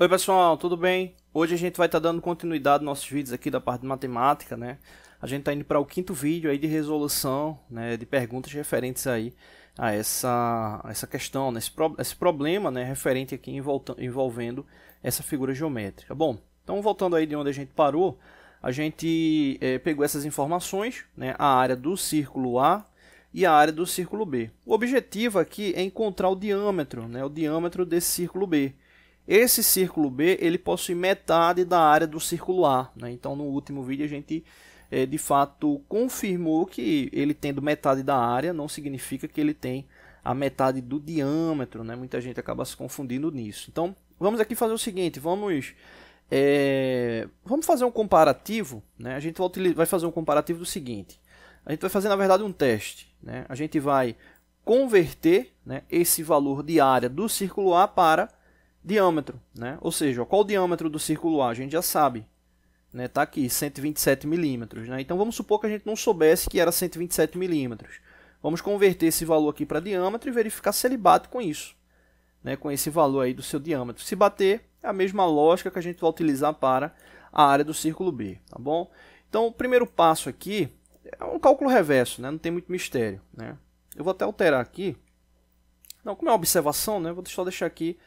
Oi pessoal, tudo bem? Hoje a gente vai estar tá dando continuidade aos nossos vídeos aqui da parte de matemática, né? A gente está indo para o quinto vídeo aí de resolução, né, de perguntas referentes aí a essa, a essa questão, né, esse, problema, né, referente aqui envolvendo essa figura geométrica. Bom, então voltando aí de onde a gente parou, a gente é, pegou essas informações, né, a área do círculo A e a área do círculo B. O objetivo aqui é encontrar o diâmetro, né, o diâmetro desse círculo B. Esse círculo B ele possui metade da área do círculo A. Né? Então, no último vídeo, a gente é, de fato confirmou que ele tendo metade da área não significa que ele tem a metade do diâmetro. Né? Muita gente acaba se confundindo nisso. Então, vamos aqui fazer o seguinte: vamos. É, vamos fazer um comparativo. Né? A gente vai fazer um comparativo do seguinte: a gente vai fazer na verdade um teste. Né? A gente vai converter né, esse valor de área do círculo A para diâmetro, né? Ou seja, qual o diâmetro do círculo A? A gente já sabe, né? Tá aqui, 127 milímetros, né? Então vamos supor que a gente não soubesse que era 127 milímetros. Vamos converter esse valor aqui para diâmetro e verificar se ele bate com isso, né? Com esse valor aí do seu diâmetro. Se bater, é a mesma lógica que a gente vai utilizar para a área do círculo B, tá bom? Então o primeiro passo aqui é um cálculo reverso, né? Não tem muito mistério, né? Eu vou até alterar aqui. Não, como é uma observação, né? Vou só deixar aqui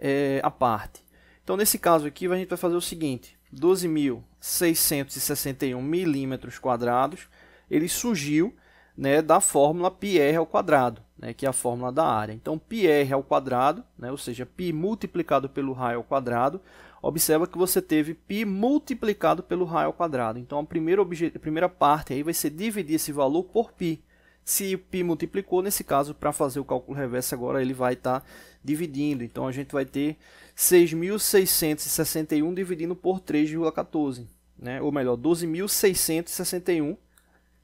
é, parte. Então, nesse caso aqui, a gente vai fazer o seguinte: 12.661 milímetros quadrados. Ele surgiu né, da fórmula πr ao quadrado, né, que é a fórmula da área. Então, πr ao quadrado, né, ou seja, π multiplicado pelo raio ao quadrado. Observa que você teve π multiplicado pelo raio ao quadrado. Então, a primeira, a primeira parte aí vai ser dividir esse valor por π. Se π multiplicou, nesse caso, para fazer o cálculo reverso agora, ele vai estar tá dividindo. Então, a gente vai ter 6.661 dividindo por 3,14. Né? Ou melhor, 12.661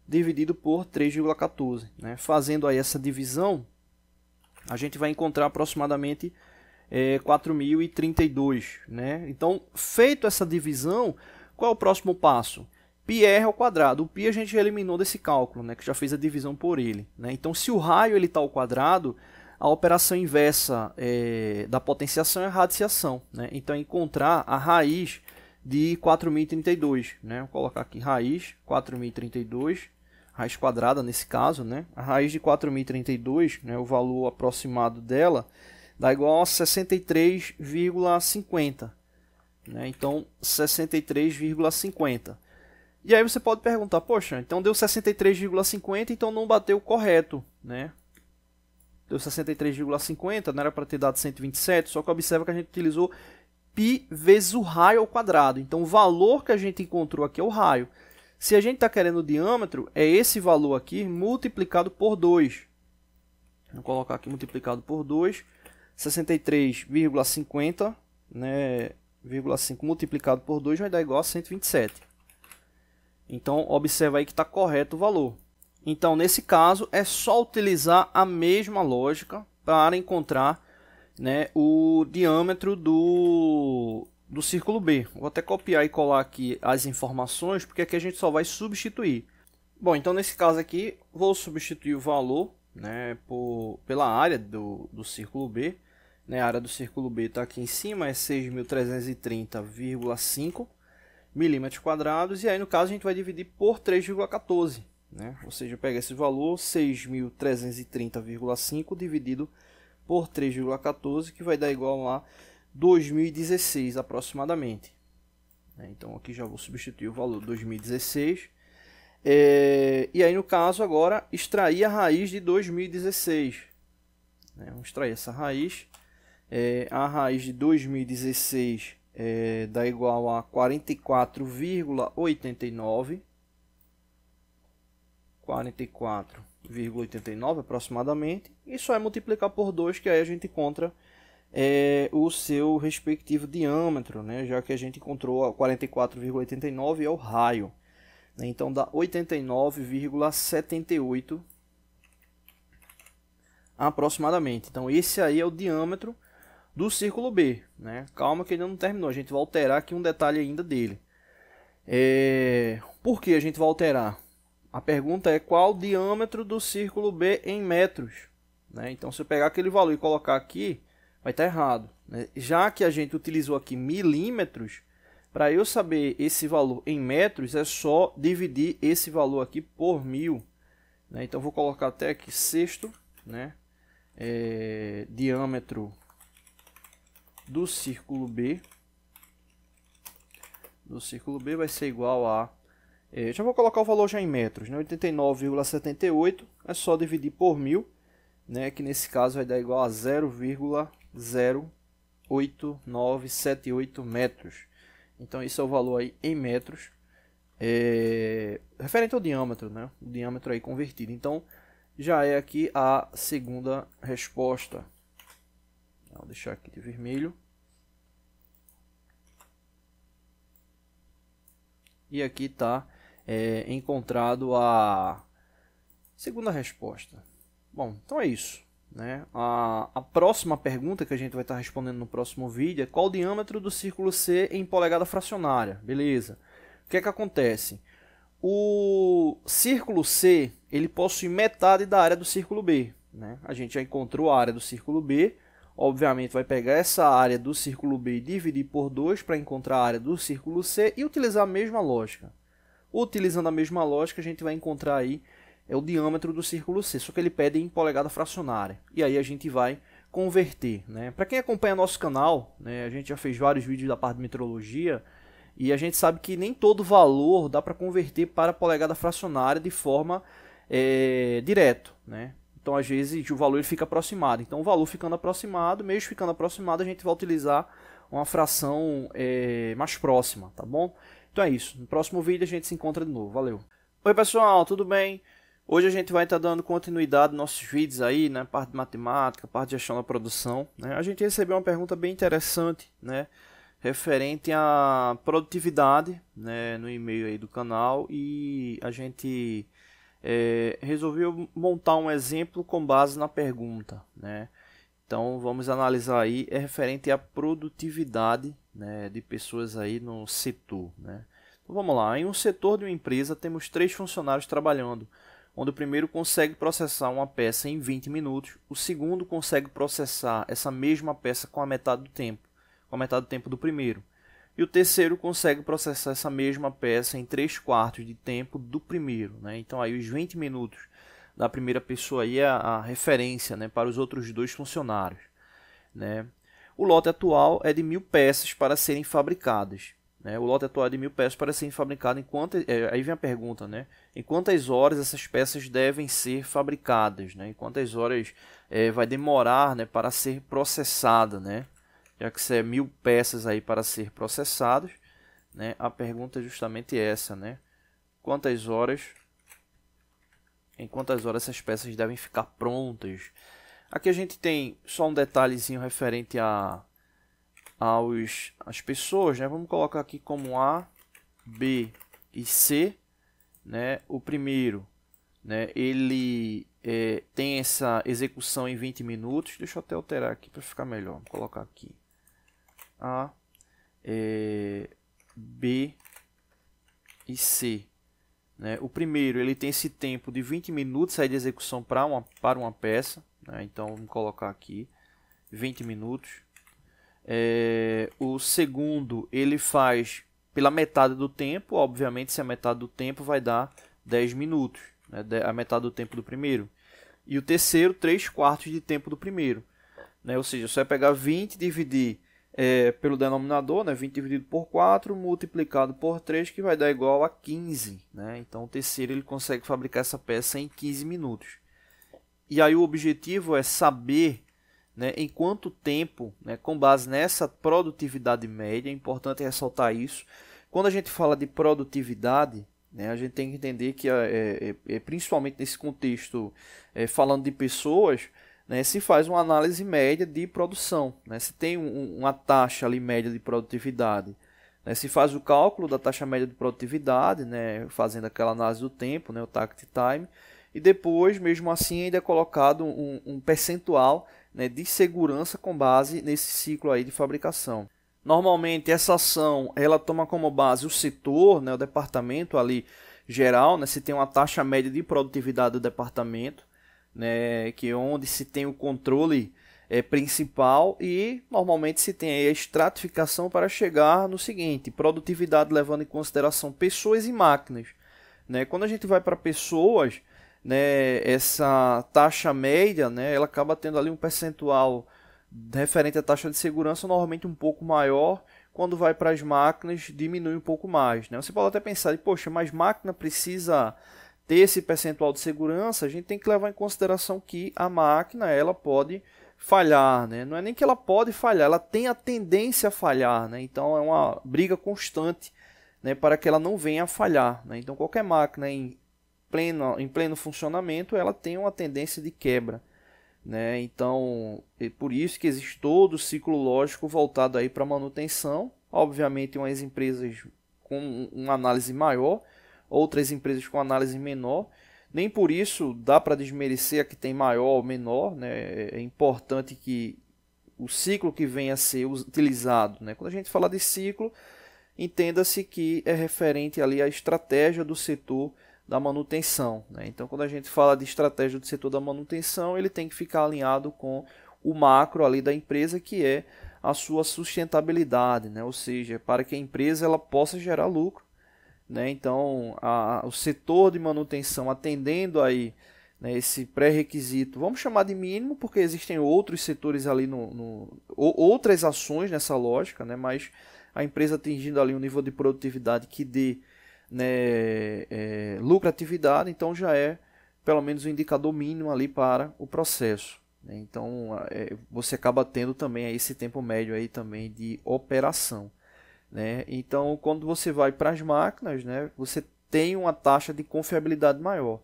dividido por 3,14. Né? Fazendo aí essa divisão, a gente vai encontrar aproximadamente é, 4.032. Né? Então, feito essa divisão, qual é o próximo passo? πr ao quadrado. O π a gente eliminou desse cálculo, né, que já fez a divisão por ele. Né? Então, se o raio está ao quadrado, a operação inversa é, da potenciação é a radiciação. Né? Então, é encontrar a raiz de 4032. Né? Vou colocar aqui raiz 4032, raiz quadrada nesse caso. Né? A raiz de 4032, né, o valor aproximado dela, dá igual a 63,50. Né? Então, 63,50. E aí você pode perguntar, poxa, então deu 63,50, então não bateu correto, né? Deu 63,50, não era para ter dado 127, só que observa que a gente utilizou π vezes o raio ao quadrado. Então o valor que a gente encontrou aqui é o raio. Se a gente está querendo o diâmetro, é esse valor aqui multiplicado por 2. Vou colocar aqui multiplicado por 2, 63,50, né, 5 multiplicado por 2 vai dar igual a 127. Então, observa aí que está correto o valor. Então, nesse caso, é só utilizar a mesma lógica para encontrar né, o diâmetro do, do círculo B. Vou até copiar e colar aqui as informações, porque aqui a gente só vai substituir. Bom, então nesse caso aqui, vou substituir o valor né, por, pela área do, do círculo B. Né, a área do círculo B está aqui em cima, é 6.330,5 milímetros quadrados, e aí no caso a gente vai dividir por 3,14, né? ou seja, pega esse valor 6.330,5 dividido por 3,14, que vai dar igual a 2016 aproximadamente. Né? Então aqui já vou substituir o valor 2016. É, e aí no caso agora extrair a raiz de 2016. Né? Vamos extrair essa raiz. É, a raiz de 2016 é, dá igual a 44,89. 44,89 aproximadamente. E só é multiplicar por 2 que aí a gente encontra é, o seu respectivo diâmetro, né? já que a gente encontrou 44,89 é o raio. Né? Então dá 89,78 aproximadamente. Então esse aí é o diâmetro do círculo B. Né? Calma que ainda não terminou, a gente vai alterar aqui um detalhe ainda dele. É... Por que a gente vai alterar? A pergunta é qual o diâmetro do círculo B em metros? Né? Então, se eu pegar aquele valor e colocar aqui, vai estar tá errado. Né? Já que a gente utilizou aqui milímetros, para eu saber esse valor em metros, é só dividir esse valor aqui por mil. Né? Então, vou colocar até aqui sexto, né? É... diâmetro do círculo B do círculo B vai ser igual a... já eh, vou colocar o valor já em metros, né? 89,78 é só dividir por mil, né? que nesse caso vai dar igual a 0,08978 metros. Então isso é o valor aí em metros, é, referente ao diâmetro, né? o diâmetro aí convertido. Então já é aqui a segunda resposta. Vou deixar aqui de vermelho. E aqui está é, encontrado a segunda resposta. Bom, então é isso. Né? A, a próxima pergunta que a gente vai estar tá respondendo no próximo vídeo é qual o diâmetro do círculo C em polegada fracionária. Beleza. O que é que acontece? O círculo C ele possui metade da área do círculo B. Né? A gente já encontrou a área do círculo B Obviamente vai pegar essa área do círculo B e dividir por 2 para encontrar a área do círculo C e utilizar a mesma lógica. Utilizando a mesma lógica, a gente vai encontrar aí é o diâmetro do círculo C, só que ele pede em polegada fracionária. E aí a gente vai converter. Né? Para quem acompanha nosso canal, né, a gente já fez vários vídeos da parte de metrologia, e a gente sabe que nem todo valor dá para converter para polegada fracionária de forma é, direto. Né? Então, às vezes, o valor ele fica aproximado. Então, o valor ficando aproximado, mesmo ficando aproximado, a gente vai utilizar uma fração é, mais próxima, tá bom? Então é isso. No próximo vídeo a gente se encontra de novo. Valeu! Oi, pessoal, tudo bem? Hoje a gente vai estar tá dando continuidade nos nossos vídeos aí, né? Parte de matemática, parte de gestão da produção. Né? A gente recebeu uma pergunta bem interessante, né? Referente à produtividade, né? No e-mail aí do canal. E a gente é, resolvi montar um exemplo com base na pergunta. Né? Então vamos analisar aí, é referente à produtividade né, de pessoas aí no setor. Né? Então vamos lá, em um setor de uma empresa temos três funcionários trabalhando, onde o primeiro consegue processar uma peça em 20 minutos, o segundo consegue processar essa mesma peça com a metade do tempo, com a metade do tempo do primeiro. E o terceiro consegue processar essa mesma peça em 3 quartos de tempo do primeiro. Né? Então aí os 20 minutos da primeira pessoa aí é a referência né, para os outros dois funcionários. Né? O lote atual é de mil peças para serem fabricadas. Né? O lote atual é de mil peças para serem fabricadas. Enquanto, é, aí vem a pergunta, né? Em quantas horas essas peças devem ser fabricadas? Né? Em quantas horas é, vai demorar né, para ser processada? Né? já que você é mil peças aí para ser processados, né? A pergunta é justamente essa, né? Quantas horas, em quantas horas essas peças devem ficar prontas? Aqui a gente tem só um detalhezinho referente a aos as pessoas, né? Vamos colocar aqui como A, B e C, né? O primeiro, né? Ele é, tem essa execução em 20 minutos. Deixa eu até alterar aqui para ficar melhor. Vou colocar aqui a, é, B e C. Né? O primeiro ele tem esse tempo de 20 minutos aí de execução para uma, para uma peça. Né? Então vamos colocar aqui 20 minutos. É, o segundo ele faz pela metade do tempo. Obviamente, se a metade do tempo vai dar 10 minutos. Né? A metade do tempo do primeiro. E o terceiro, 3 quartos de tempo do primeiro. Né? Ou seja, você vai pegar 20 e dividir é, pelo denominador, né, 20 dividido por 4, multiplicado por 3, que vai dar igual a 15. Né? Então o terceiro ele consegue fabricar essa peça em 15 minutos. E aí o objetivo é saber né, em quanto tempo, né, com base nessa produtividade média, é importante ressaltar isso. Quando a gente fala de produtividade, né, a gente tem que entender que, é, é, é, é principalmente nesse contexto, é, falando de pessoas, né, se faz uma análise média de produção, né, se tem um, uma taxa ali média de produtividade, né, se faz o cálculo da taxa média de produtividade, né, fazendo aquela análise do tempo, né, o tact time, e depois, mesmo assim, ainda é colocado um, um percentual né, de segurança com base nesse ciclo aí de fabricação. Normalmente essa ação ela toma como base o setor, né, o departamento ali geral, né, se tem uma taxa média de produtividade do departamento, né, que é onde se tem o controle é, principal e normalmente se tem a estratificação para chegar no seguinte: produtividade levando em consideração pessoas e máquinas. Né? Quando a gente vai para pessoas, né, essa taxa média né, ela acaba tendo ali um percentual referente à taxa de segurança normalmente um pouco maior. Quando vai para as máquinas, diminui um pouco mais. Né? Você pode até pensar, poxa, mas máquina precisa ter esse percentual de segurança, a gente tem que levar em consideração que a máquina ela pode falhar, né? Não é nem que ela pode falhar, ela tem a tendência a falhar, né? Então é uma briga constante, né? Para que ela não venha a falhar, né? Então qualquer máquina em pleno, em pleno funcionamento, ela tem uma tendência de quebra, né? Então é por isso que existe todo o ciclo lógico voltado aí para manutenção. Obviamente, umas empresas com uma análise maior outras empresas com análise menor. Nem por isso dá para desmerecer a que tem maior ou menor. Né? É importante que o ciclo que venha a ser utilizado. Né? Quando a gente fala de ciclo, entenda-se que é referente ali à estratégia do setor da manutenção. Né? Então, quando a gente fala de estratégia do setor da manutenção, ele tem que ficar alinhado com o macro ali da empresa, que é a sua sustentabilidade, né? ou seja, para que a empresa ela possa gerar lucro, né? Então, a, o setor de manutenção atendendo aí né, esse pré-requisito, vamos chamar de mínimo, porque existem outros setores ali, no, no outras ações nessa lógica, né? mas a empresa atingindo ali um nível de produtividade que dê né, é, lucratividade, então já é pelo menos um indicador mínimo ali para o processo. Né? Então é, você acaba tendo também esse tempo médio aí também de operação. Né? Então, quando você vai para as máquinas, né, você tem uma taxa de confiabilidade maior.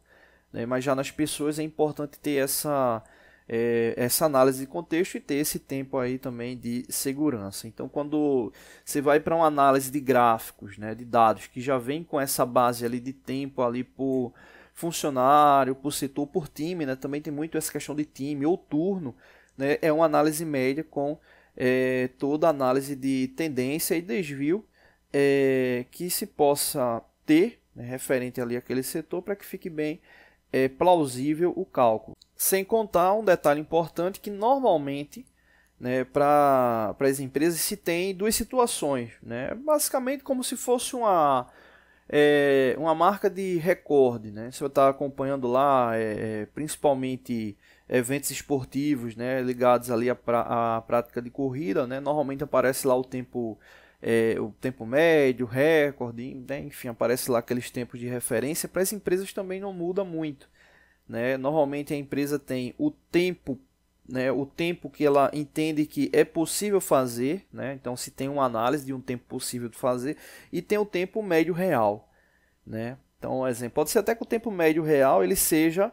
Né? Mas já nas pessoas é importante ter essa, é, essa análise de contexto e ter esse tempo aí também de segurança. Então, quando você vai para uma análise de gráficos, né, de dados, que já vem com essa base ali de tempo ali por funcionário, por setor, por time, né? também tem muito essa questão de time ou turno, né? é uma análise média com é, toda análise de tendência e desvio é, que se possa ter né, referente ali àquele setor para que fique bem é, plausível o cálculo. Sem contar um detalhe importante que normalmente né, para as empresas se tem duas situações. Né, basicamente como se fosse uma, é, uma marca de recorde. Né, você está acompanhando lá é, principalmente eventos esportivos né, ligados ali à, à prática de corrida, né, normalmente aparece lá o tempo é, o tempo médio, recorde, né, enfim, aparece lá aqueles tempos de referência. Para as empresas também não muda muito. Né? Normalmente a empresa tem o tempo, né, o tempo que ela entende que é possível fazer, né? então se tem uma análise de um tempo possível de fazer, e tem o tempo médio real. Né? Então, um exemplo, pode ser até que o tempo médio real ele seja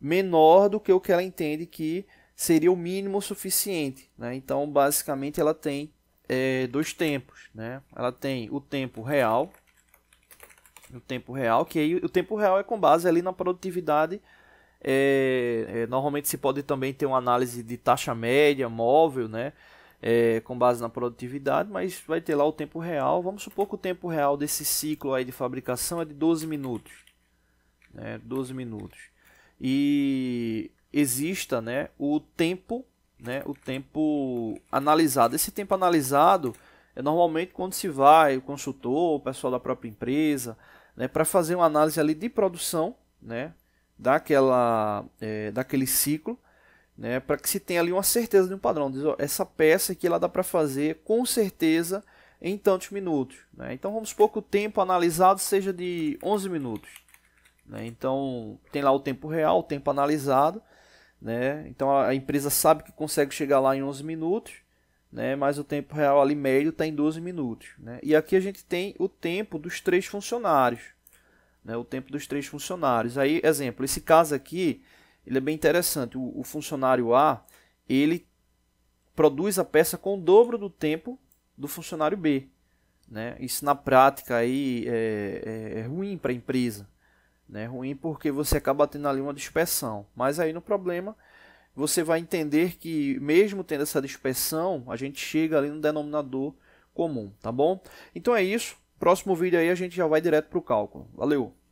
menor do que o que ela entende que seria o mínimo suficiente. Né? Então, basicamente, ela tem é, dois tempos. Né? Ela tem o tempo real, o tempo real, que aí, o tempo real é com base ali na produtividade. É, é, normalmente se pode também ter uma análise de taxa média, móvel, né? É, com base na produtividade, mas vai ter lá o tempo real. Vamos supor que o tempo real desse ciclo aí de fabricação é de 12 minutos. Né? 12 minutos e exista né, o tempo né, o tempo analisado. Esse tempo analisado é normalmente quando se vai o consultor, o pessoal da própria empresa, né, para fazer uma análise ali de produção né, daquela, é, daquele ciclo, né, para que se tenha ali uma certeza de um padrão. Diz, ó, essa peça aqui ela dá para fazer com certeza em tantos minutos. Né? Então vamos supor que o tempo analisado seja de 11 minutos. Né? Então, tem lá o tempo real, o tempo analisado. Né? Então, a empresa sabe que consegue chegar lá em 11 minutos, né? mas o tempo real ali médio está em 12 minutos. Né? E aqui a gente tem o tempo dos três funcionários. Né? O tempo dos três funcionários. Aí, exemplo, esse caso aqui ele é bem interessante. O, o funcionário A ele produz a peça com o dobro do tempo do funcionário B. Né? Isso na prática aí é, é, é ruim para a empresa, né? Ruim porque você acaba tendo ali uma dispersão. Mas aí no problema você vai entender que mesmo tendo essa dispersão, a gente chega ali no denominador comum, tá bom? Então é isso. Próximo vídeo aí a gente já vai direto para o cálculo. Valeu!